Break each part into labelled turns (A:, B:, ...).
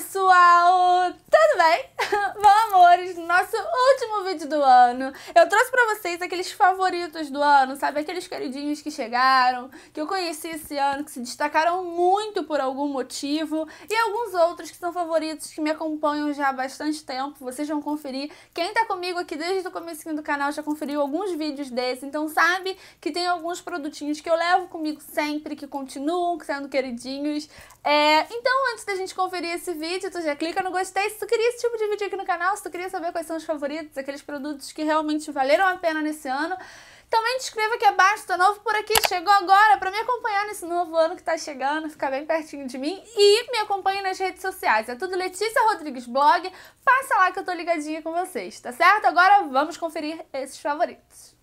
A: pessoal! último vídeo do ano. Eu trouxe pra vocês aqueles favoritos do ano, sabe? Aqueles queridinhos que chegaram, que eu conheci esse ano, que se destacaram muito por algum motivo. E alguns outros que são favoritos, que me acompanham já há bastante tempo. Vocês vão conferir. Quem tá comigo aqui desde o começo do canal já conferiu alguns vídeos desses. Então sabe que tem alguns produtinhos que eu levo comigo sempre, que continuam sendo queridinhos. É... Então antes da gente conferir esse vídeo, tu já clica no gostei. Se tu queria esse tipo de vídeo aqui no canal, se tu queria saber quais são os favoritos, aqueles produtos que realmente valeram a pena nesse ano. Também te inscreva aqui abaixo, tô tá novo por aqui, chegou agora para me acompanhar nesse novo ano que está chegando, ficar bem pertinho de mim e me acompanhe nas redes sociais. É tudo Letícia Rodrigues Blog, passa lá que eu tô ligadinha com vocês, tá certo? Agora vamos conferir esses favoritos.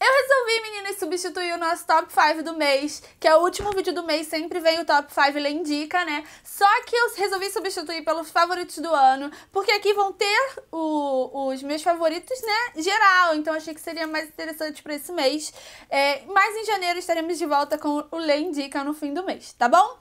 A: Eu resolvi, meninas, substituir o nosso top 5 do mês, que é o último vídeo do mês, sempre vem o top 5 ele indica, né? Só que eu resolvi substituir pelos favoritos do ano, porque aqui vão ter o, os meus favoritos, né, geral, então achei que seria mais interessante para esse mês. É, mas em janeiro estaremos de volta com o Lê Indica no fim do mês, tá bom?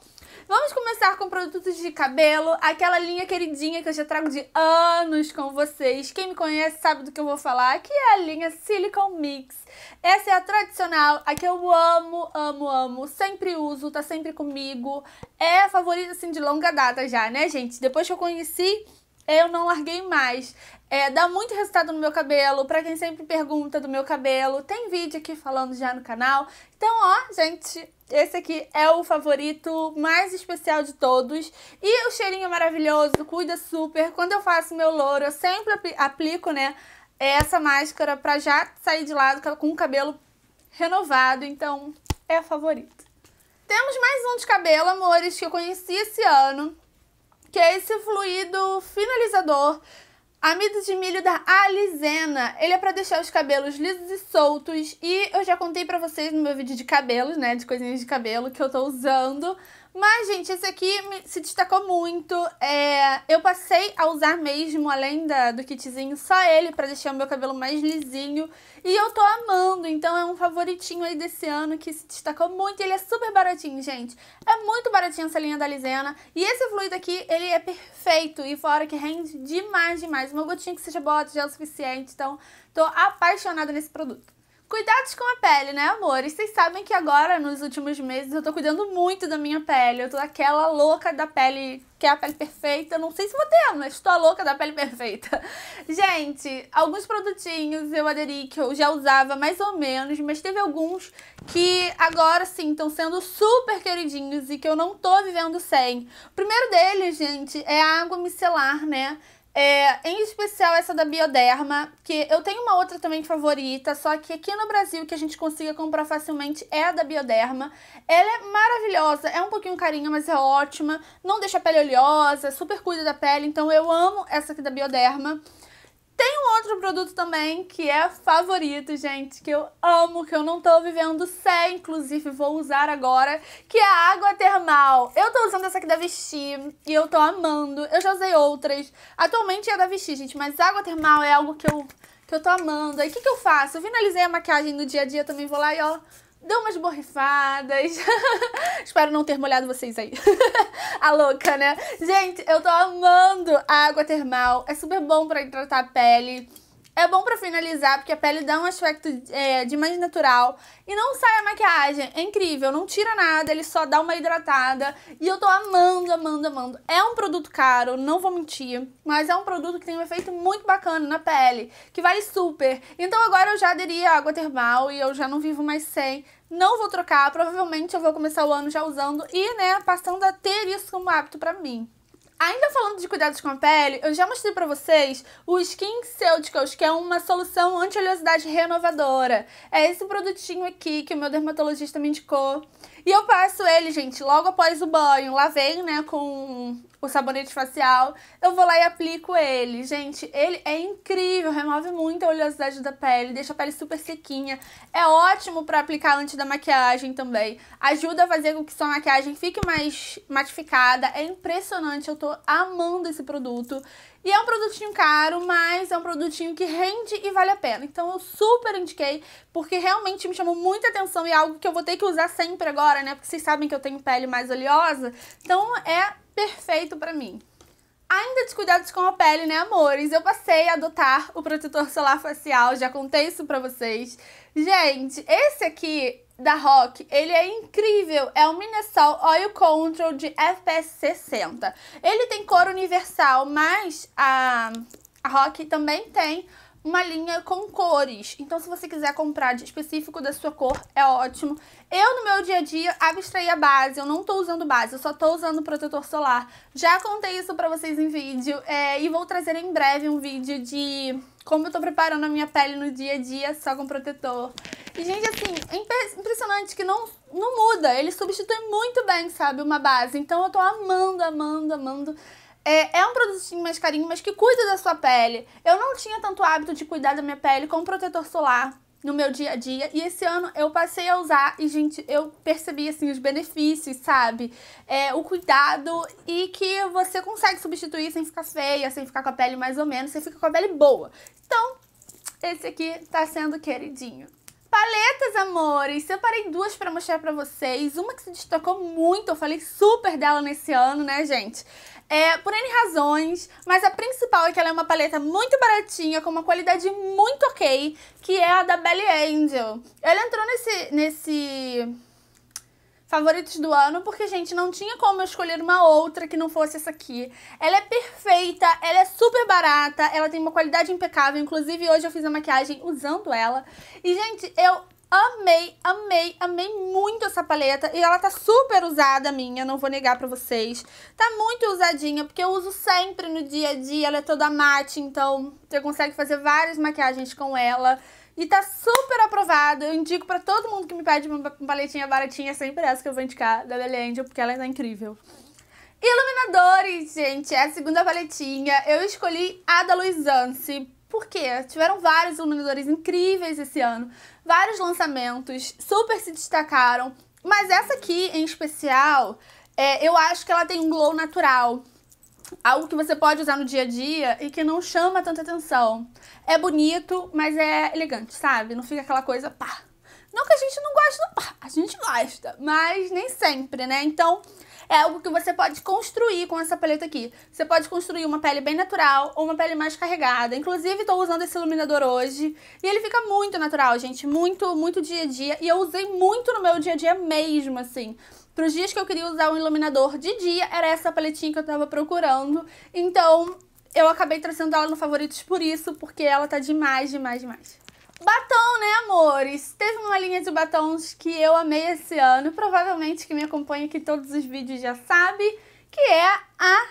A: Vamos começar com produtos de cabelo, aquela linha queridinha que eu já trago de anos com vocês. Quem me conhece sabe do que eu vou falar, que é a linha Silicon Mix. Essa é a tradicional, a que eu amo, amo, amo, sempre uso, tá sempre comigo. É a favorita assim de longa data já, né, gente? Depois que eu conheci, eu não larguei mais. É, dá muito resultado no meu cabelo, pra quem sempre pergunta do meu cabelo, tem vídeo aqui falando já no canal. Então, ó, gente, esse aqui é o favorito mais especial de todos. E o cheirinho maravilhoso, cuida super. Quando eu faço meu louro, eu sempre aplico, né, essa máscara pra já sair de lado com o cabelo renovado. Então, é a favorita. Temos mais um de cabelo, amores, que eu conheci esse ano que é esse fluido finalizador Amido de milho da Alizena. Ele é para deixar os cabelos lisos e soltos. E eu já contei para vocês no meu vídeo de cabelos, né? De coisinhas de cabelo que eu tô usando. Mas, gente, esse aqui se destacou muito. É, eu passei a usar mesmo, além da, do kitzinho, só ele para deixar o meu cabelo mais lisinho. E eu tô amando, então é um favoritinho aí desse ano que se destacou muito. ele é super baratinho, gente. É muito baratinho essa linha da Lisena. E esse fluido aqui, ele é perfeito. E fora que rende demais, demais. Uma gotinha que seja boa já é o suficiente. Então, tô apaixonada nesse produto. Cuidados com a pele, né, amores? Vocês sabem que agora, nos últimos meses, eu tô cuidando muito da minha pele. Eu tô aquela louca da pele, que é a pele perfeita. Não sei se vou ter, mas tô a louca da pele perfeita. Gente, alguns produtinhos eu aderi que eu já usava mais ou menos, mas teve alguns que agora sim estão sendo super queridinhos e que eu não tô vivendo sem. O primeiro deles, gente, é a água micelar, né? É, em especial essa da Bioderma, que eu tenho uma outra também favorita, só que aqui no Brasil que a gente consiga comprar facilmente é a da Bioderma. Ela é maravilhosa, é um pouquinho carinha, mas é ótima, não deixa a pele oleosa, super cuida da pele, então eu amo essa aqui da Bioderma. Tem um outro produto também que é favorito, gente, que eu amo, que eu não tô vivendo sem, inclusive vou usar agora, que é a água termal. Eu tô usando essa aqui da Vichy e eu tô amando. Eu já usei outras. Atualmente é da Vichy, gente, mas água termal é algo que eu, que eu tô amando. Aí o que, que eu faço? Eu finalizei a maquiagem no dia a dia também, vou lá e ó, deu umas borrifadas. Espero não ter molhado vocês aí. a louca, né? Gente, eu tô amando a água termal. É super bom pra hidratar a pele. É bom para finalizar, porque a pele dá um aspecto é, de mais natural. E não sai a maquiagem. É incrível, não tira nada, ele só dá uma hidratada. E eu tô amando, amando, amando. É um produto caro, não vou mentir. Mas é um produto que tem um efeito muito bacana na pele, que vale super. Então agora eu já aderi à água termal e eu já não vivo mais sem. Não vou trocar, provavelmente eu vou começar o ano já usando e, né, passando a ter isso como hábito para mim. Ainda falando de cuidados com a pele, eu já mostrei pra vocês o skin Celticals, que é uma solução anti-oleosidade renovadora. É esse produtinho aqui que o meu dermatologista me indicou. E eu passo ele, gente, logo após o banho. Lavei, né, com o sabonete facial, eu vou lá e aplico ele. Gente, ele é incrível, remove muito a oleosidade da pele, deixa a pele super sequinha. É ótimo para aplicar antes da maquiagem também. Ajuda a fazer com que sua maquiagem fique mais matificada. É impressionante, eu tô amando esse produto. E é um produtinho caro, mas é um produtinho que rende e vale a pena. Então eu super indiquei, porque realmente me chamou muita atenção e é algo que eu vou ter que usar sempre agora, né? Porque vocês sabem que eu tenho pele mais oleosa. Então é perfeito para mim. Ainda de cuidados com a pele, né, amores? Eu passei a adotar o protetor solar facial, já contei isso pra vocês. Gente, esse aqui da Rock, ele é incrível. É o Minnesol Oil Control de FPS 60. Ele tem cor universal, mas a, a Rock também tem uma linha com cores. Então, se você quiser comprar de específico da sua cor, é ótimo. Eu, no meu dia a dia, abstraí a base. Eu não tô usando base, eu só tô usando protetor solar. Já contei isso pra vocês em vídeo. É, e vou trazer em breve um vídeo de como eu tô preparando a minha pele no dia a dia só com protetor. E, gente, assim, é impressionante que não, não muda. Ele substitui muito bem, sabe, uma base. Então, eu tô amando, amando, amando é, é um produtinho mais carinho, mas que cuida da sua pele. Eu não tinha tanto hábito de cuidar da minha pele com protetor solar no meu dia a dia. E esse ano eu passei a usar e, gente, eu percebi, assim, os benefícios, sabe? É, o cuidado e que você consegue substituir sem ficar feia, sem ficar com a pele mais ou menos, você fica com a pele boa. Então, esse aqui tá sendo queridinho. Paletas, amores! Separei duas para mostrar para vocês. Uma que se destacou muito, eu falei super dela nesse ano, né, gente? É, por N razões, mas a principal é que ela é uma paleta muito baratinha, com uma qualidade muito ok, que é a da Belly Angel. Ela entrou nesse, nesse favoritos do ano, porque, gente, não tinha como eu escolher uma outra que não fosse essa aqui. Ela é perfeita, ela é super barata, ela tem uma qualidade impecável. Inclusive, hoje eu fiz a maquiagem usando ela. E, gente, eu Amei, amei, amei muito essa paleta. E ela tá super usada, minha, não vou negar pra vocês. Tá muito usadinha, porque eu uso sempre no dia a dia. Ela é toda mate, então você consegue fazer várias maquiagens com ela. E tá super aprovado. Eu indico pra todo mundo que me pede uma paletinha baratinha, é sempre essa que eu vou indicar, da Belly Angel, porque ela é incrível. Iluminadores, gente, é a segunda paletinha. Eu escolhi a da Luisance, porque tiveram vários iluminadores incríveis esse ano, vários lançamentos, super se destacaram, mas essa aqui em especial, é, eu acho que ela tem um glow natural. Algo que você pode usar no dia a dia e que não chama tanta atenção. É bonito, mas é elegante, sabe? Não fica aquela coisa pá. Não que a gente não goste do pá, a gente gosta, mas nem sempre, né? Então, é algo que você pode construir com essa paleta aqui. Você pode construir uma pele bem natural ou uma pele mais carregada. Inclusive, estou usando esse iluminador hoje e ele fica muito natural, gente. Muito, muito dia a dia. E eu usei muito no meu dia a dia mesmo, assim. Para os dias que eu queria usar um iluminador de dia, era essa paletinha que eu estava procurando. Então, eu acabei trazendo ela no Favoritos por isso, porque ela tá demais, demais, demais. Batom, né, amores? Teve uma linha de batons que eu amei esse ano. Provavelmente que me acompanha aqui todos os vídeos já sabe. Que é a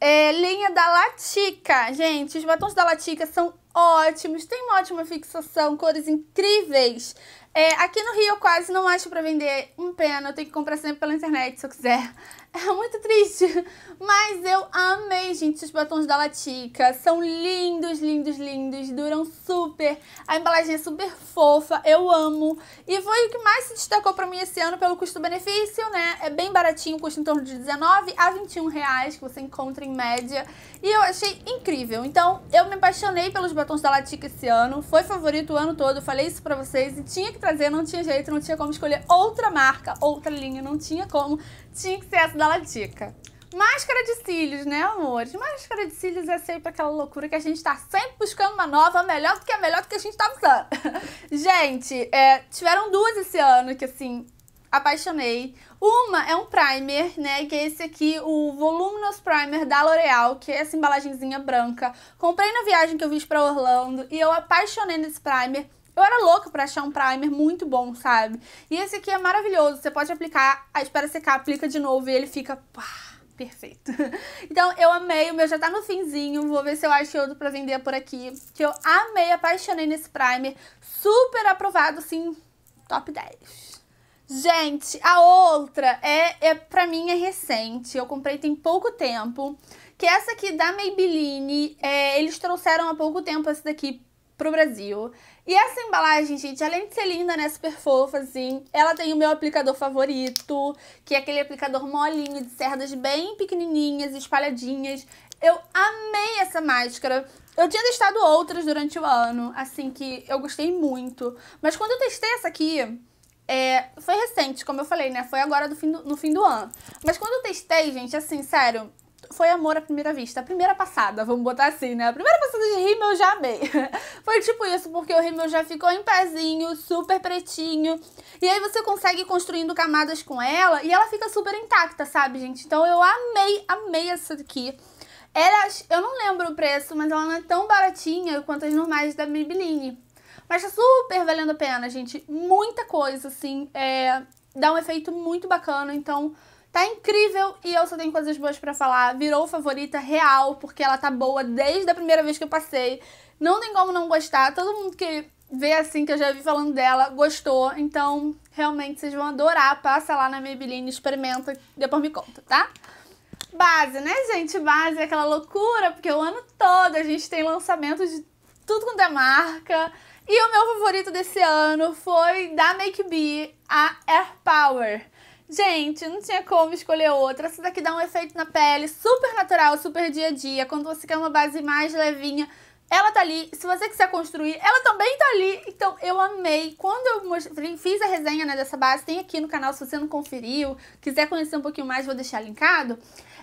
A: é, linha da Latica. Gente, os batons da Latica são ótimos. Tem uma ótima fixação, cores incríveis. É, aqui no Rio eu quase não acho pra vender um pena. Eu tenho que comprar sempre pela internet se eu quiser. É muito triste, mas eu amei, gente, os batons da Latica. São lindos, lindos, lindos, duram super. A embalagem é super fofa, eu amo. E foi o que mais se destacou para mim esse ano pelo custo-benefício, né? É bem baratinho, custa em torno de 19 a 21 reais, que você encontra em média. E eu achei incrível. Então, eu me apaixonei pelos batons da Latica esse ano. Foi favorito o ano todo, falei isso pra vocês. E tinha que trazer, não tinha jeito, não tinha como escolher outra marca, outra linha, não tinha como. Tinha que ser essa dá a dica. Máscara de cílios, né, amores? Máscara de cílios é sempre aquela loucura que a gente tá sempre buscando uma nova, melhor do que a melhor do que a gente tá usando. gente, é, tiveram duas esse ano que, assim, apaixonei. Uma é um primer, né, que é esse aqui, o Voluminous Primer da L'Oreal, que é essa embalagenzinha branca. Comprei na viagem que eu fiz pra Orlando e eu apaixonei nesse primer. Eu era louca pra achar um primer muito bom, sabe? E esse aqui é maravilhoso. Você pode aplicar, espera secar, aplica de novo e ele fica... Pá, perfeito. Então, eu amei, o meu já tá no finzinho, vou ver se eu acho outro pra vender por aqui, que eu amei, apaixonei nesse primer, super aprovado, sim, top 10. Gente, a outra é, é pra mim é recente, eu comprei tem pouco tempo, que é essa aqui da Maybelline, é, eles trouxeram há pouco tempo essa daqui pro Brasil. E essa embalagem, gente, além de ser linda, né, super fofa, assim, ela tem o meu aplicador favorito, que é aquele aplicador molinho, de cerdas bem pequenininhas, espalhadinhas. Eu amei essa máscara. Eu tinha testado outras durante o ano, assim, que eu gostei muito. Mas quando eu testei essa aqui, é, foi recente, como eu falei, né? Foi agora do fim do, no fim do ano. Mas quando eu testei, gente, assim, sério, foi amor à primeira vista. A primeira passada, vamos botar assim, né? A primeira passada de rimmel eu já amei. foi tipo isso, porque o rímel já ficou em pezinho, super pretinho. E aí você consegue construindo camadas com ela e ela fica super intacta, sabe, gente? Então eu amei, amei essa aqui. Ela, eu não lembro o preço, mas ela não é tão baratinha quanto as normais da Maybelline. Mas tá super valendo a pena, gente. Muita coisa, assim. É, dá um efeito muito bacana, então Tá incrível e eu só tenho coisas boas para falar. Virou favorita real, porque ela tá boa desde a primeira vez que eu passei. Não tem como não gostar. Todo mundo que vê assim, que eu já vi falando dela, gostou. Então, realmente, vocês vão adorar. Passa lá na Maybelline, experimenta, depois me conta, tá? Base, né, gente? Base é aquela loucura, porque o ano todo a gente tem lançamento de tudo quanto é marca. E o meu favorito desse ano foi da Make Be a Air Power. Gente, não tinha como escolher outra. Essa daqui dá um efeito na pele, super natural, super dia a dia. Quando você quer uma base mais levinha, ela tá ali. Se você quiser construir, ela também tá ali. Então, eu amei. Quando eu mostrei, fiz a resenha né, dessa base, tem aqui no canal, se você não conferiu, quiser conhecer um pouquinho mais, vou deixar linkado.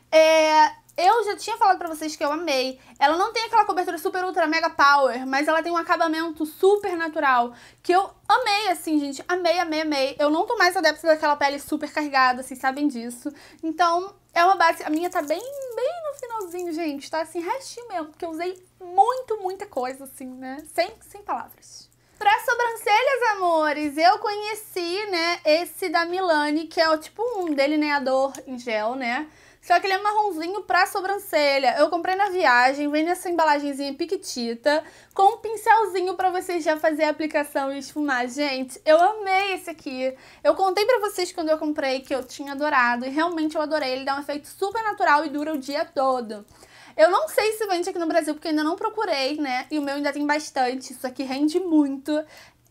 A: É, eu já tinha falado pra vocês que eu amei. Ela não tem aquela cobertura super, ultra, mega power, mas ela tem um acabamento super natural, que eu amei, assim, gente. Amei, amei, amei. Eu não tô mais adepta daquela pele super carregada, vocês sabem disso. Então, é uma base... A minha tá bem, bem no finalzinho, gente. Tá, assim, restinho mesmo, porque eu usei muito, muita coisa, assim, né? Sem, sem palavras. Pra sobrancelhas, amores, eu conheci, né, esse da Milani, que é o tipo um delineador em gel, né? Só que ele é marronzinho pra sobrancelha. Eu comprei na viagem, vem nessa embalagenzinha piquitita, com um pincelzinho pra vocês já fazer a aplicação e esfumar. Gente, eu amei esse aqui. Eu contei pra vocês quando eu comprei que eu tinha adorado, e realmente eu adorei. Ele dá um efeito super natural e dura o dia todo. Eu não sei se vende aqui no Brasil, porque ainda não procurei, né? E o meu ainda tem bastante. Isso aqui rende muito.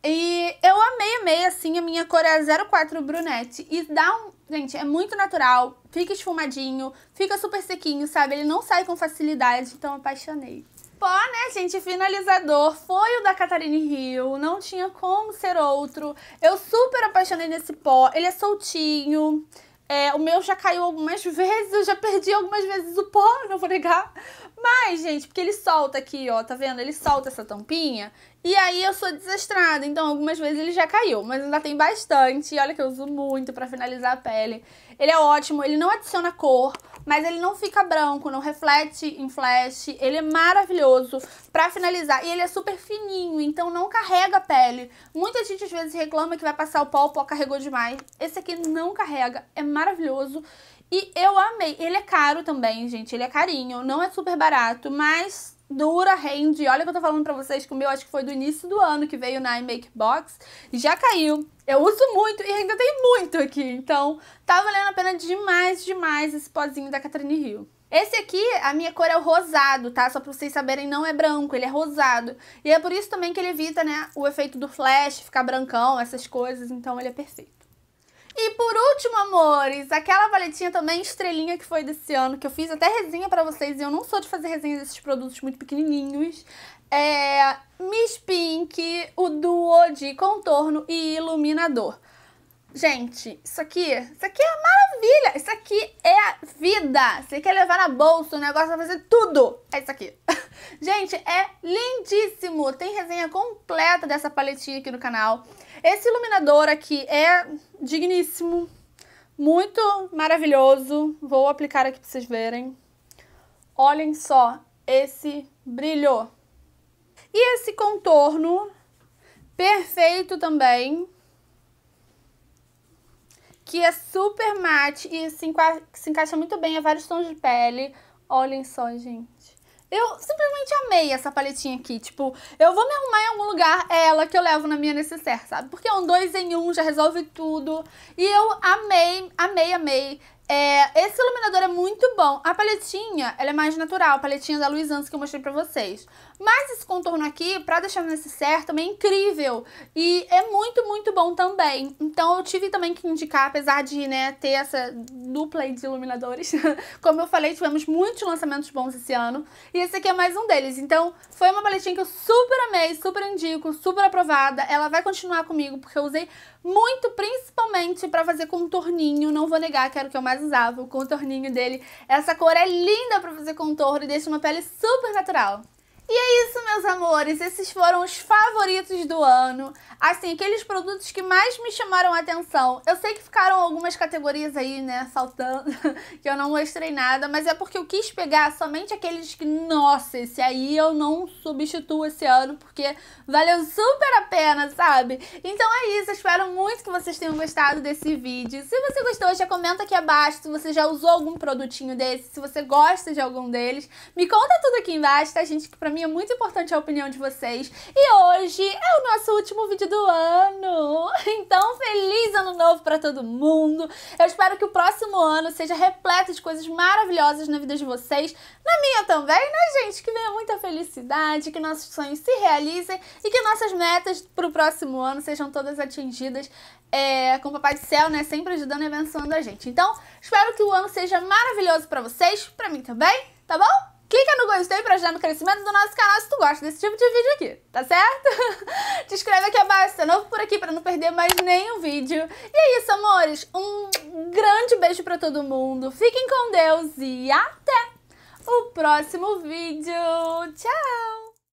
A: E eu amei, amei, assim, a minha cor é 04 brunette E dá um... Gente, é muito natural, fica esfumadinho, fica super sequinho, sabe? Ele não sai com facilidade, então apaixonei. Pó, né, gente? Finalizador foi o da Catarine Hill, não tinha como ser outro. Eu super apaixonei nesse pó, ele é soltinho, é, o meu já caiu algumas vezes, eu já perdi algumas vezes o pó, não vou negar. Mas, gente, porque ele solta aqui, ó, tá vendo? Ele solta essa tampinha e aí eu sou desastrada, então algumas vezes ele já caiu, mas ainda tem bastante. E olha que eu uso muito para finalizar a pele. Ele é ótimo, ele não adiciona cor, mas ele não fica branco, não reflete em flash. Ele é maravilhoso para finalizar e ele é super fininho, então não carrega a pele. Muita gente às vezes reclama que vai passar o pó, o pó carregou demais. Esse aqui não carrega, é maravilhoso. E eu amei. Ele é caro também, gente. Ele é carinho, não é super barato, mas dura, rende. Olha que eu tô falando pra vocês que o meu acho que foi do início do ano que veio na iMake Box. Já caiu. Eu uso muito e ainda tem muito aqui. Então, tá valendo a pena demais, demais esse pozinho da Catherine Hill. Esse aqui, a minha cor é o rosado, tá? Só pra vocês saberem, não é branco, ele é rosado. E é por isso também que ele evita, né, o efeito do flash, ficar brancão, essas coisas. Então, ele é perfeito. E por último, amores, aquela paletinha também estrelinha que foi desse ano, que eu fiz até resenha pra vocês, e eu não sou de fazer resenha desses produtos muito pequenininhos. É... Miss Pink, o duo de contorno e iluminador. Gente, isso aqui, isso aqui é maravilha, isso aqui é vida. Você quer é levar na bolsa, o negócio pra fazer tudo. É isso aqui. Gente, é lindíssimo. Tem resenha completa dessa paletinha aqui no canal. Esse iluminador aqui é digníssimo, muito maravilhoso. Vou aplicar aqui pra vocês verem. Olhem só esse brilho. E esse contorno, perfeito também que é super mate e se, enca se encaixa muito bem a vários tons de pele. Olhem só, gente. Eu simplesmente amei essa paletinha aqui. Tipo, eu vou me arrumar em algum lugar, é ela que eu levo na minha necessaire, sabe? Porque é um dois em um, já resolve tudo. E eu amei, amei, amei. É, esse iluminador é muito bom. A paletinha, ela é mais natural, a paletinha da Luiz Anso que eu mostrei pra vocês. Mas esse contorno aqui, pra deixar nesse certo, também é incrível. E é muito, muito bom também. Então eu tive também que indicar, apesar de, né, ter essa dupla de iluminadores. Como eu falei, tivemos muitos lançamentos bons esse ano. E esse aqui é mais um deles. Então foi uma paletinha que eu super amei, super indico, super aprovada. Ela vai continuar comigo, porque eu usei muito principalmente para fazer contorninho, não vou negar que era o que eu mais usava, o contorninho dele. Essa cor é linda para fazer contorno e deixa uma pele super natural. E é isso, meus amores. Esses foram os favoritos do ano. Assim, aqueles produtos que mais me chamaram a atenção. Eu sei que ficaram algumas categorias aí, né, faltando, que eu não mostrei nada, mas é porque eu quis pegar somente aqueles que, nossa, esse aí eu não substituo esse ano, porque valeu super a pena, sabe? Então é isso. espero muito que vocês tenham gostado desse vídeo. Se você gostou, já comenta aqui abaixo se você já usou algum produtinho desse, se você gosta de algum deles. Me conta tudo aqui embaixo, tá, gente? Que pra mim mim é muito importante a opinião de vocês. E hoje é o nosso último vídeo do ano. Então, feliz ano novo para todo mundo. Eu espero que o próximo ano seja repleto de coisas maravilhosas na vida de vocês, na minha também, né, gente? Que venha muita felicidade, que nossos sonhos se realizem e que nossas metas pro próximo ano sejam todas atingidas é, com o Papai do Céu, né? Sempre ajudando e abençoando a gente. Então, espero que o ano seja maravilhoso para vocês, para mim também, tá bom? Clica no gostei para ajudar no crescimento do nosso canal se tu gosta desse tipo de vídeo aqui, tá certo? Te inscreve aqui abaixo se tá é novo por aqui para não perder mais nenhum vídeo. E é isso, amores. Um grande beijo para todo mundo. Fiquem com Deus e até o próximo vídeo. Tchau!